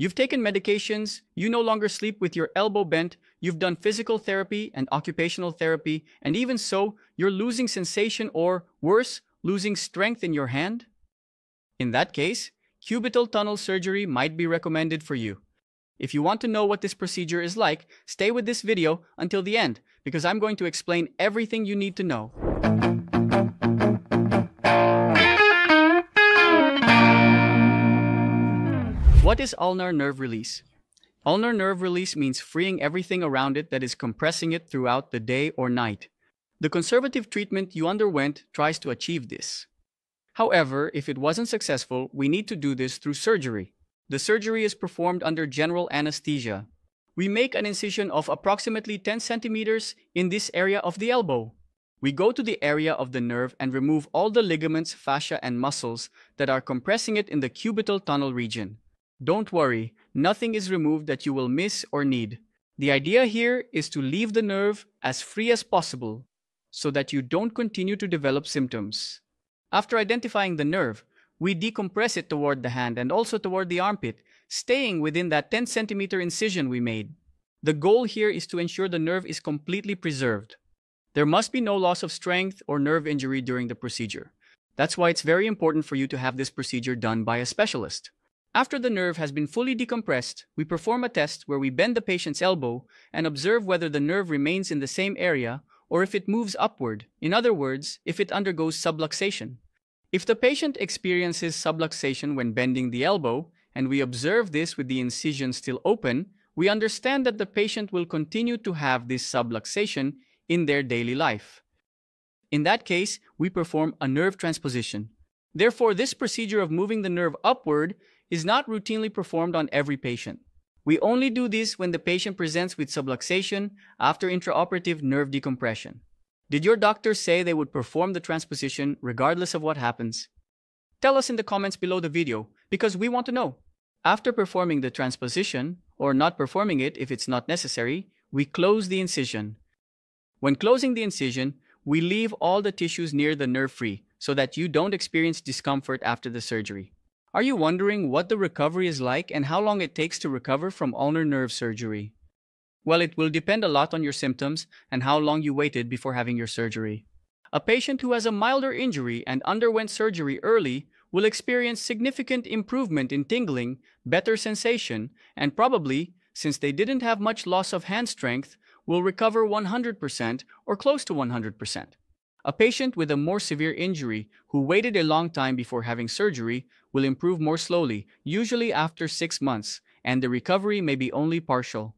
You've taken medications, you no longer sleep with your elbow bent, you've done physical therapy and occupational therapy, and even so, you're losing sensation or, worse, losing strength in your hand? In that case, cubital tunnel surgery might be recommended for you. If you want to know what this procedure is like, stay with this video until the end because I'm going to explain everything you need to know. What is ulnar nerve release? Ulnar nerve release means freeing everything around it that is compressing it throughout the day or night. The conservative treatment you underwent tries to achieve this. However, if it wasn't successful, we need to do this through surgery. The surgery is performed under general anesthesia. We make an incision of approximately 10 centimeters in this area of the elbow. We go to the area of the nerve and remove all the ligaments, fascia, and muscles that are compressing it in the cubital tunnel region. Don't worry, nothing is removed that you will miss or need. The idea here is to leave the nerve as free as possible so that you don't continue to develop symptoms. After identifying the nerve, we decompress it toward the hand and also toward the armpit, staying within that 10 centimeter incision we made. The goal here is to ensure the nerve is completely preserved. There must be no loss of strength or nerve injury during the procedure. That's why it's very important for you to have this procedure done by a specialist. After the nerve has been fully decompressed, we perform a test where we bend the patient's elbow and observe whether the nerve remains in the same area or if it moves upward, in other words, if it undergoes subluxation. If the patient experiences subluxation when bending the elbow, and we observe this with the incision still open, we understand that the patient will continue to have this subluxation in their daily life. In that case, we perform a nerve transposition. Therefore, this procedure of moving the nerve upward is not routinely performed on every patient. We only do this when the patient presents with subluxation after intraoperative nerve decompression. Did your doctor say they would perform the transposition regardless of what happens? Tell us in the comments below the video because we want to know. After performing the transposition, or not performing it if it's not necessary, we close the incision. When closing the incision, we leave all the tissues near the nerve free so that you don't experience discomfort after the surgery. Are you wondering what the recovery is like and how long it takes to recover from ulnar nerve surgery? Well, it will depend a lot on your symptoms and how long you waited before having your surgery. A patient who has a milder injury and underwent surgery early will experience significant improvement in tingling, better sensation, and probably, since they didn't have much loss of hand strength, will recover 100% or close to 100%. A patient with a more severe injury who waited a long time before having surgery will improve more slowly, usually after 6 months, and the recovery may be only partial.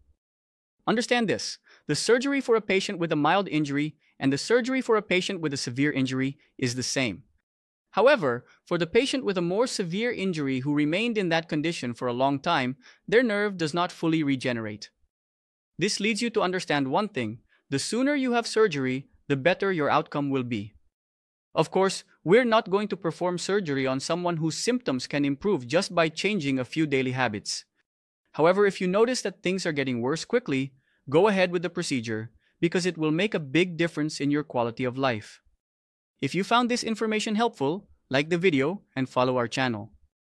Understand this. The surgery for a patient with a mild injury and the surgery for a patient with a severe injury is the same. However, for the patient with a more severe injury who remained in that condition for a long time, their nerve does not fully regenerate. This leads you to understand one thing. The sooner you have surgery, the better your outcome will be. Of course, we're not going to perform surgery on someone whose symptoms can improve just by changing a few daily habits. However, if you notice that things are getting worse quickly, go ahead with the procedure because it will make a big difference in your quality of life. If you found this information helpful, like the video and follow our channel.